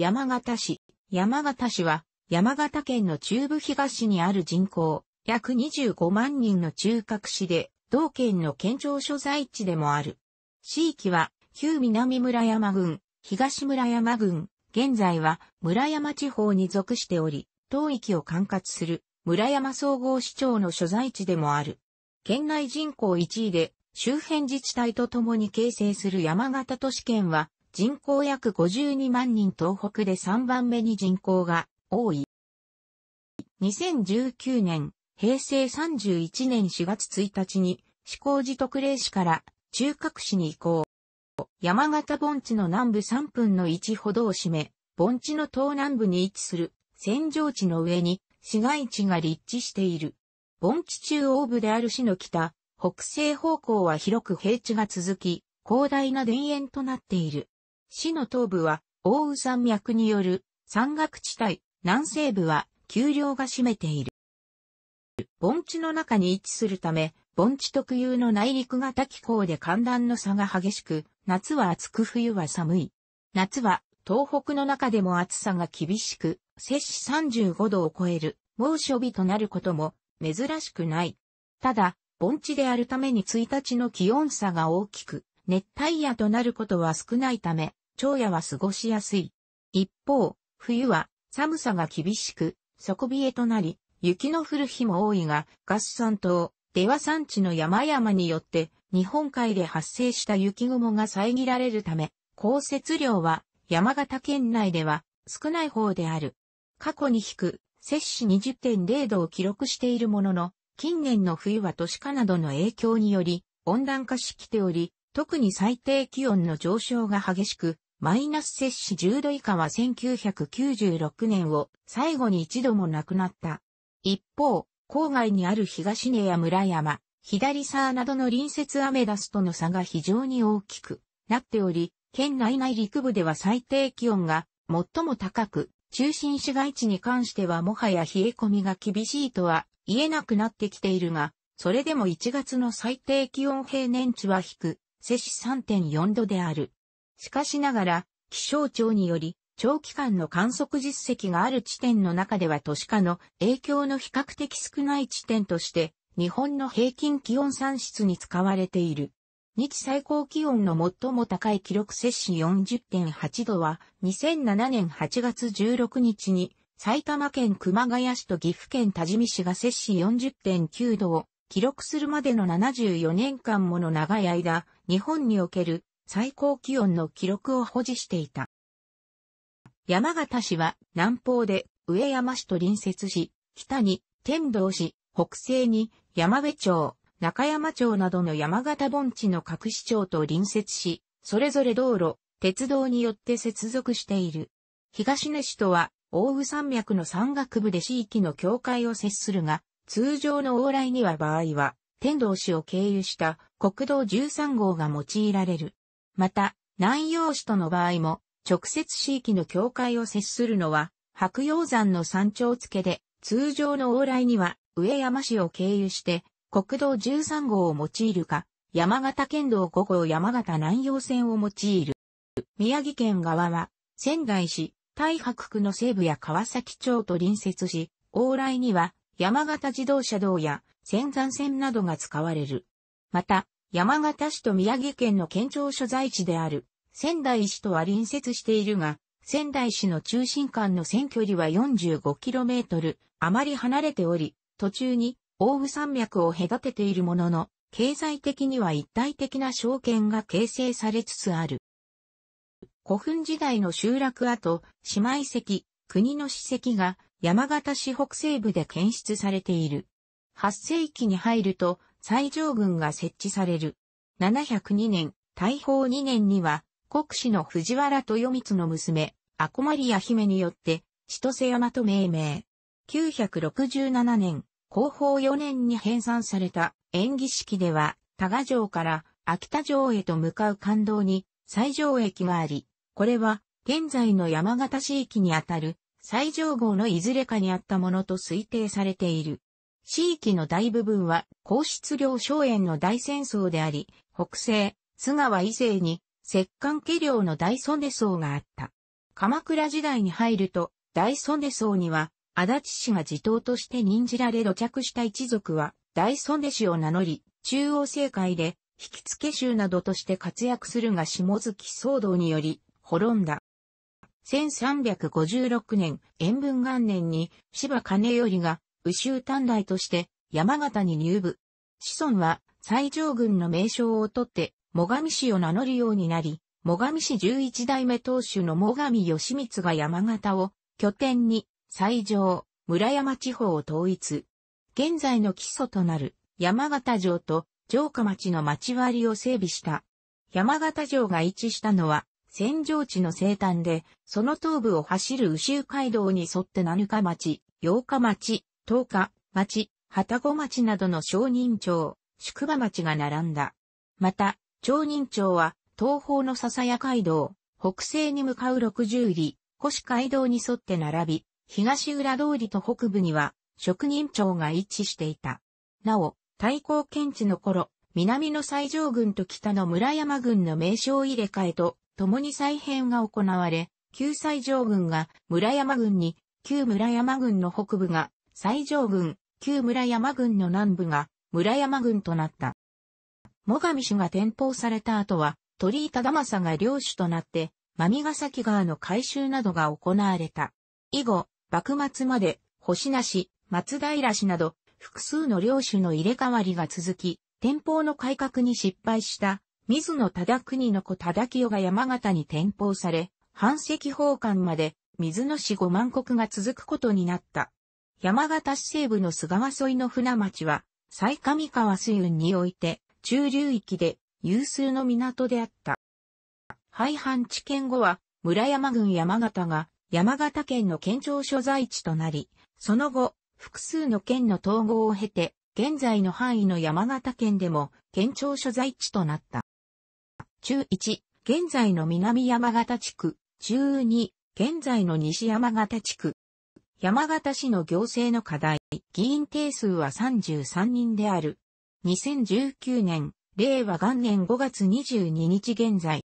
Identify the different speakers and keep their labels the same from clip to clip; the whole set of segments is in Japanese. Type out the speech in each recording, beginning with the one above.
Speaker 1: 山形市。山形市は、山形県の中部東にある人口、約25万人の中核市で、同県の県庁所在地でもある。市域は、旧南村山郡、東村山郡、現在は村山地方に属しており、当域を管轄する村山総合市長の所在地でもある。県内人口1位で、周辺自治体とともに形成する山形都市圏は、人口約52万人東北で3番目に人口が多い。2019年、平成31年4月1日に、志向寺特例市から中核市に移行。山形盆地の南部3分の1ほどを占め、盆地の東南部に位置する戦場地の上に市街地が立地している。盆地中央部である市の北、北西方向は広く平地が続き、広大な田園となっている。市の東部は大雨山脈による山岳地帯、南西部は丘陵が占めている。盆地の中に位置するため、盆地特有の内陸型気候で寒暖の差が激しく、夏は暑く冬は寒い。夏は東北の中でも暑さが厳しく、摂氏35度を超える猛暑日となることも珍しくない。ただ、盆地であるために1日の気温差が大きく、熱帯夜となることは少ないため、長夜は過ごしやすい。一方、冬は寒さが厳しく、底冷えとなり、雪の降る日も多いが、合算島、では山地の山々によって、日本海で発生した雪雲が遮られるため、降雪量は山形県内では少ない方である。過去に引く、摂氏20.0度を記録しているものの、近年の冬は都市化などの影響により、温暖化しきており、特に最低気温の上昇が激しく、マイナス摂氏10度以下は1996年を最後に一度もなくなった。一方、郊外にある東根や村山、左沢などの隣接アメダスとの差が非常に大きくなっており、県内内陸部では最低気温が最も高く、中心市街地に関してはもはや冷え込みが厳しいとは言えなくなってきているが、それでも1月の最低気温平年値は低く、摂氏3.4度である。しかしながら、気象庁により、長期間の観測実績がある地点の中では都市化の影響の比較的少ない地点として、日本の平均気温算出に使われている。日最高気温の最も高い記録摂氏40.8度は、2007年8月16日に、埼玉県熊谷市と岐阜県多治見市が摂氏40.9度を記録するまでの74年間もの長い間、日本における最高気温の記録を保持していた。山形市は南方で上山市と隣接し、北に天童市、北西に山部町、中山町などの山形盆地の各市町と隣接し、それぞれ道路、鉄道によって接続している。東根市とは、大宇山脈の山岳部で地域の境界を接するが、通常の往来には場合は、天童市を経由した国道13号が用いられる。また、南陽市との場合も、直接地域の境界を接するのは、白洋山の山頂付けで、通常の往来には、上山市を経由して、国道13号を用いるか、山形県道5号山形南陽線を用いる。宮城県側は、仙台市、大白区の西部や川崎町と隣接し、往来には、山形自動車道や仙山線などが使われる。また、山形市と宮城県の県庁所在地である仙台市とは隣接しているが、仙台市の中心間の線距離は 45km あまり離れており、途中に大府山脈を隔てているものの、経済的には一体的な証券が形成されつつある。古墳時代の集落跡、姉妹石、国の史跡が山形市北西部で検出されている。8世紀に入ると、最上軍が設置される。702年、大宝2年には、国司の藤原豊光の娘、アコマリア姫によって、千歳山と命名。967年、後方4年に編纂された演技式では、多賀城から秋田城へと向かう感動に最上駅があり、これは現在の山形市域にあたる最上号のいずれかにあったものと推定されている。地域の大部分は、皇室領荘園の大戦争であり、北西、菅は以前に、摂関家領の大曽根僧があった。鎌倉時代に入ると、大曽根僧には、足立氏が地頭として任じられ土着した一族は、大曽根氏を名乗り、中央政界で、引き付け衆などとして活躍するが下月騒動により、滅んだ。1356年、延文元年に、芝金頼が宇州短大として山形に入部。子孫は西条軍の名称をとって、最上氏を名乗るようになり、最上氏十一代目当主の最上義光が山形を拠点に西条、村山地方を統一。現在の基礎となる山形城と城下町の町割りを整備した。山形城が位置したのは戦場地の西端で、その東部を走る宇州街道に沿って七日町、八日町、東下、町、旗子町などの小人町、宿場町が並んだ。また、町人町は、東方の笹谷街道、北西に向かう六十里、越街道に沿って並び、東浦通りと北部には、職人町が一致していた。なお、対抗検知の頃、南の西条軍と北の村山軍の名称入れ替えと、共に再編が行われ、旧西条軍が村山軍に、旧村山軍の北部が西条郡、旧村山郡の南部が村山郡となった。最上氏が転封された後は、鳥居忠政が領主となって、真ヶ崎川の改修などが行われた。以後、幕末まで、星なし、松平氏など、複数の領主の入れ替わりが続き、天保の改革に失敗した、水野忠国の子忠清が山形に転封され、半石奉還まで、水野氏五万国が続くことになった。山形市西部の菅川沿いの船町は、最上川水運において、中流域で有数の港であった。廃藩置県後は、村山郡山形が山形県の県庁所在地となり、その後、複数の県の統合を経て、現在の範囲の山形県でも県庁所在地となった。中1、現在の南山形地区、中2、現在の西山形地区、山形市の行政の課題、議員定数は33人である。2019年、令和元年5月22日現在。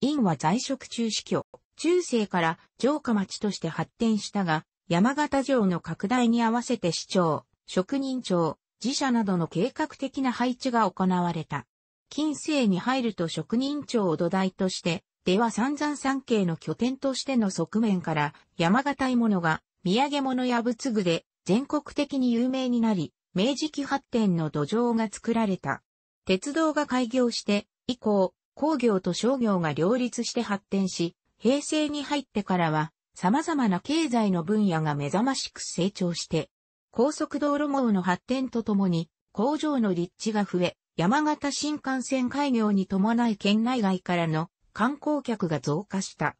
Speaker 1: 院は在職中死去、中世から城下町として発展したが、山形城の拡大に合わせて市長、職人長、自社などの計画的な配置が行われた。近世に入ると職人長を土台として、では三山三景の拠点としての側面から山形いものが土産物や仏具で全国的に有名になり、明治期発展の土壌が作られた。鉄道が開業して以降、工業と商業が両立して発展し、平成に入ってからは様々な経済の分野が目覚ましく成長して、高速道路網の発展とともに工場の立地が増え、山形新幹線開業に伴い県内外からの観光客が増加した。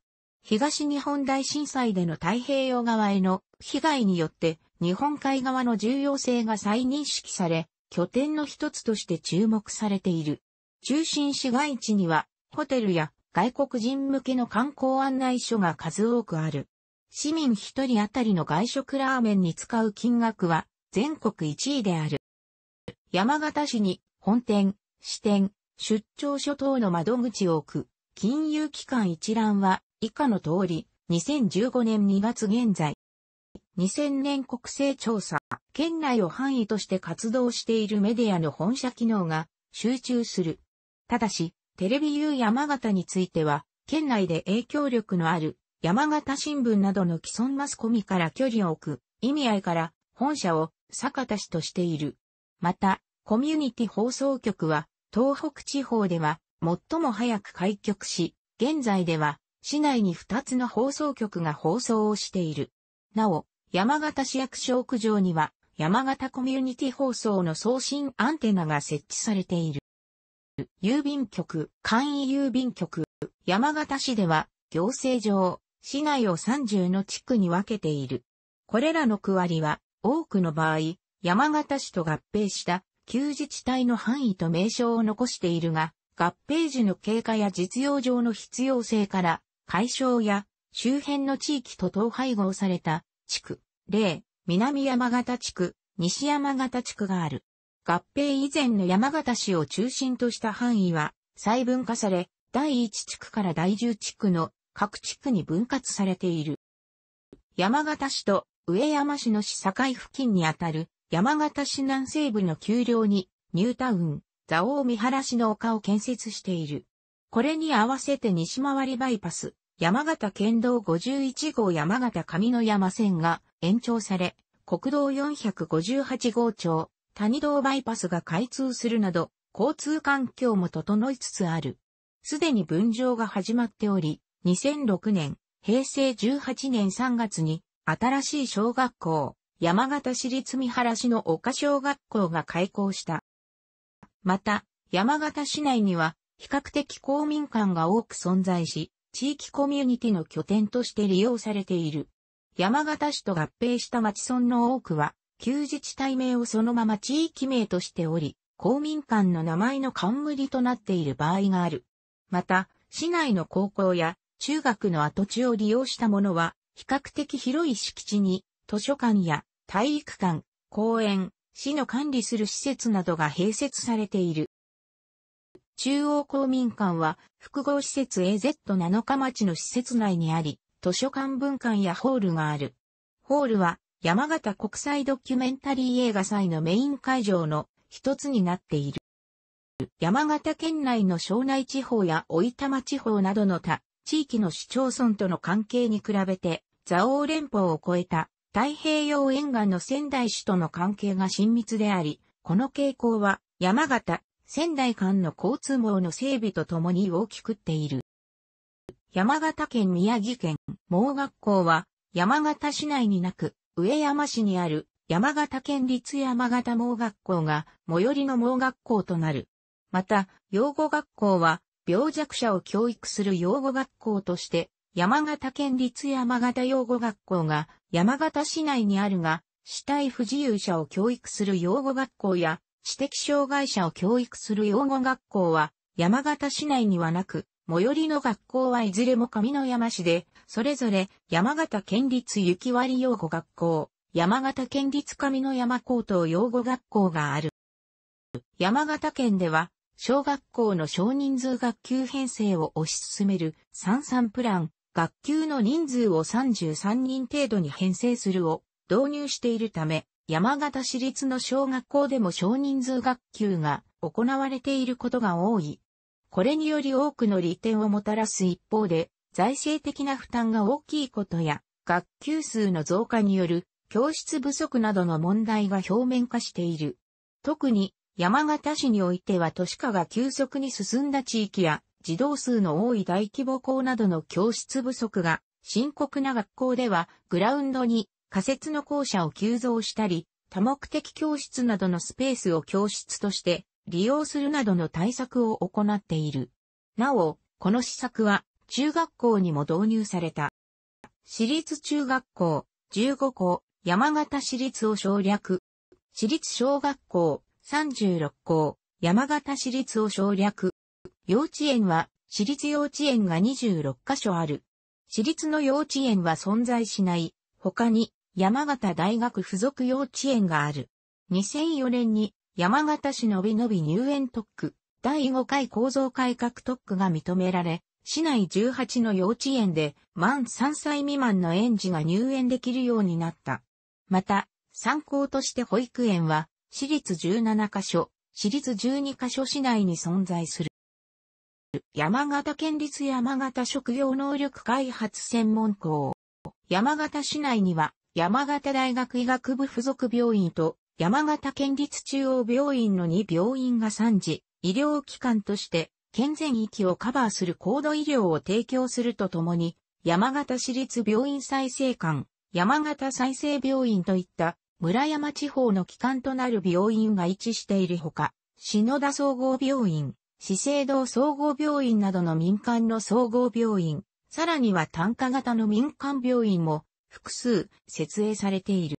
Speaker 1: 東日本大震災での太平洋側への被害によって日本海側の重要性が再認識され、拠点の一つとして注目されている。中心市街地にはホテルや外国人向けの観光案内所が数多くある。市民一人当たりの外食ラーメンに使う金額は全国1位である。山形市に本店、支店、出張所等の窓口を置く金融機関一覧は以下の通り、2015年2月現在。2000年国勢調査、県内を範囲として活動しているメディアの本社機能が集中する。ただし、テレビ U 山形については、県内で影響力のある山形新聞などの既存マスコミから距離を置く意味合いから本社を坂田市としている。また、コミュニティ放送局は東北地方では最も早く開局し、現在では市内に2つの放送局が放送をしている。なお、山形市役所屋上には、山形コミュニティ放送の送信アンテナが設置されている。郵便局、簡易郵便局、山形市では、行政上、市内を30の地区に分けている。これらの区割りは、多くの場合、山形市と合併した旧自治体の範囲と名称を残しているが、合併時の経過や実用上の必要性から、解消や周辺の地域と統廃合された地区、例、南山形地区、西山形地区がある。合併以前の山形市を中心とした範囲は細分化され、第1地区から第10地区の各地区に分割されている。山形市と上山市の市境付近にあたる山形市南西部の丘陵にニュータウン、蔵王三原市の丘を建設している。これに合わせて西回りバイパス、山形県道51号山形上野山線が延長され、国道458号町、谷道バイパスが開通するなど、交通環境も整いつつある。すでに分譲が始まっており、2006年、平成18年3月に、新しい小学校、山形市立三原市の丘小学校が開校した。また、山形市内には、比較的公民館が多く存在し、地域コミュニティの拠点として利用されている。山形市と合併した町村の多くは、旧自治体名をそのまま地域名としており、公民館の名前の冠となっている場合がある。また、市内の高校や中学の跡地を利用したものは、比較的広い敷地に、図書館や体育館、公園、市の管理する施設などが併設されている。中央公民館は複合施設 AZ7 日町の施設内にあり、図書館文館やホールがある。ホールは山形国際ドキュメンタリー映画祭のメイン会場の一つになっている。山形県内の庄内地方や老玉地方などの他、地域の市町村との関係に比べて、蔵王連邦を超えた太平洋沿岸の仙台市との関係が親密であり、この傾向は山形、仙台間の交通網の整備とともに大きくっている。山形県宮城県、盲学校は、山形市内になく、上山市にある、山形県立山形盲学校が、最寄りの盲学校となる。また、養護学校は、病弱者を教育する養護学校として、山形県立山形養護学校が、山形市内にあるが、死体不自由者を教育する養護学校や、知的障害者を教育する養護学校は山形市内にはなく、最寄りの学校はいずれも上山市で、それぞれ山形県立雪割養護学校、山形県立上山高等養護学校がある。山形県では、小学校の少人数学級編成を推し進める33プラン、学級の人数を33人程度に編成するを導入しているため、山形市立の小学校でも少人数学級が行われていることが多い。これにより多くの利点をもたらす一方で、財政的な負担が大きいことや、学級数の増加による教室不足などの問題が表面化している。特に山形市においては都市化が急速に進んだ地域や児童数の多い大規模校などの教室不足が深刻な学校ではグラウンドに仮設の校舎を急増したり、多目的教室などのスペースを教室として利用するなどの対策を行っている。なお、この施策は中学校にも導入された。私立中学校15校、山形市立を省略。私立小学校36校、山形市立を省略。幼稚園は私立幼稚園が26カ所ある。私立の幼稚園は存在しない。他に、山形大学附属幼稚園がある。2004年に山形市のびのび入園特区第5回構造改革特区が認められ、市内18の幼稚園で満3歳未満の園児が入園できるようになった。また、参考として保育園は、私立17カ所、私立12カ所市内に存在する。山形県立山形職業能力開発専門校。山形市内には山形大学医学部附属病院と山形県立中央病院の2病院が3次、医療機関として県全域をカバーする高度医療を提供するとともに、山形市立病院再生館、山形再生病院といった村山地方の機関となる病院が位置しているほか、篠田総合病院、資生堂総合病院などの民間の総合病院、さらには単価型の民間病院も複数設営されている。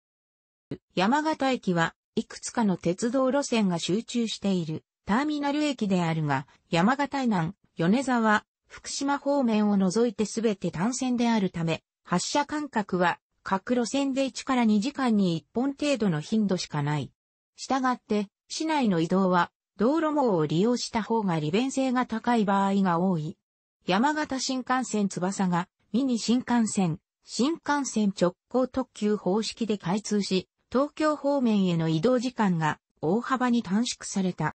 Speaker 1: 山形駅はいくつかの鉄道路線が集中しているターミナル駅であるが、山形南、米沢、福島方面を除いてすべて単線であるため、発車間隔は各路線で1から2時間に1本程度の頻度しかない。したがって、市内の移動は道路網を利用した方が利便性が高い場合が多い。山形新幹線翼がミニ新幹線新幹線直行特急方式で開通し、東京方面への移動時間が大幅に短縮された。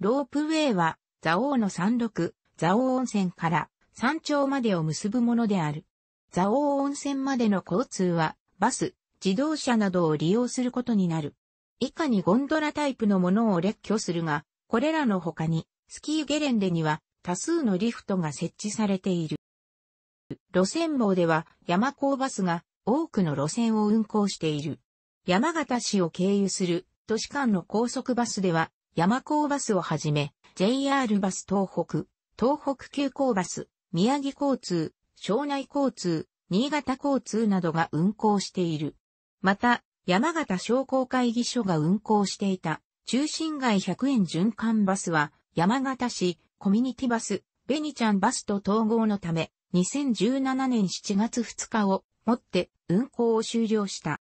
Speaker 1: ロープウェイは、蔵王の山麓、蔵王温泉から山頂までを結ぶものである。蔵王温泉までの交通は、バス、自動車などを利用することになる。以下にゴンドラタイプのものを列挙するが、これらの他に、スキーゲレンデには多数のリフトが設置されている。路線網では山高バスが多くの路線を運行している。山形市を経由する都市間の高速バスでは山高バスをはじめ JR バス東北、東北急行バス、宮城交通、庄内交通、新潟交通などが運行している。また、山形商工会議所が運行していた中心街100円循環バスは山形市コミュニティバス、ベニちゃんバスと統合のため2017年7月2日をもって運行を終了した。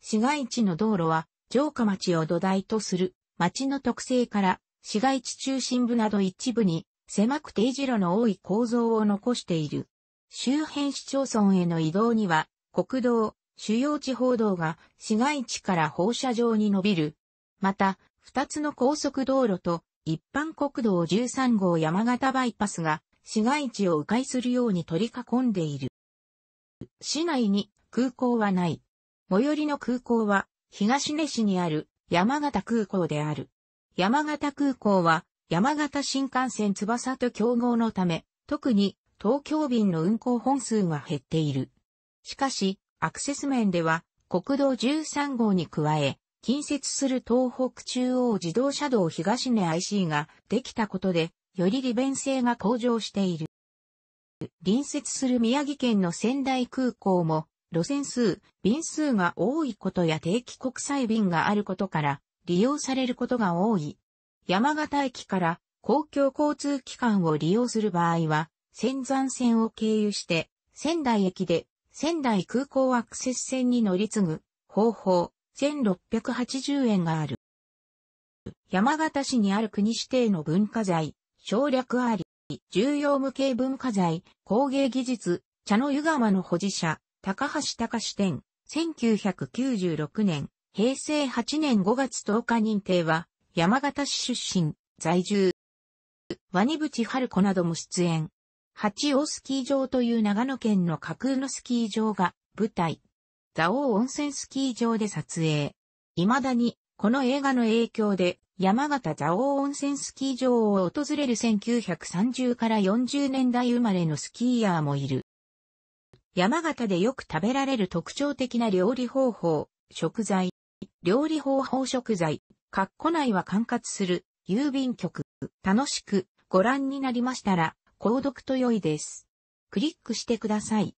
Speaker 1: 市街地の道路は城下町を土台とする町の特性から市街地中心部など一部に狭く定時路の多い構造を残している。周辺市町村への移動には国道、主要地方道が市街地から放射状に伸びる。また、二つの高速道路と一般国道13号山形バイパスが市街地を迂回するように取り囲んでいる。市内に空港はない。最寄りの空港は東根市にある山形空港である。山形空港は山形新幹線翼と競合のため、特に東京便の運行本数が減っている。しかし、アクセス面では国道13号に加え、近接する東北中央自動車道東根 IC ができたことでより利便性が向上している。隣接する宮城県の仙台空港も、路線数、便数が多いことや定期国際便があることから、利用されることが多い。山形駅から公共交通機関を利用する場合は、仙山線を経由して、仙台駅で仙台空港アクセス線に乗り継ぐ方法1680円がある。山形市にある国指定の文化財、省略あり、重要無形文化財、工芸技術、茶の湯釜の保持者、高橋隆店、1996年、平成8年5月10日認定は、山形市出身、在住。ワニブチ春子なども出演。八尾スキー場という長野県の架空のスキー場が舞台。蔵王温泉スキー場で撮影。未だに、この映画の影響で、山形蔵王温泉スキー場を訪れる1930から40年代生まれのスキーヤーもいる。山形でよく食べられる特徴的な料理方法、食材、料理方法食材、括弧内は管轄する郵便局、楽しくご覧になりましたら、購読と良いです。クリックしてください。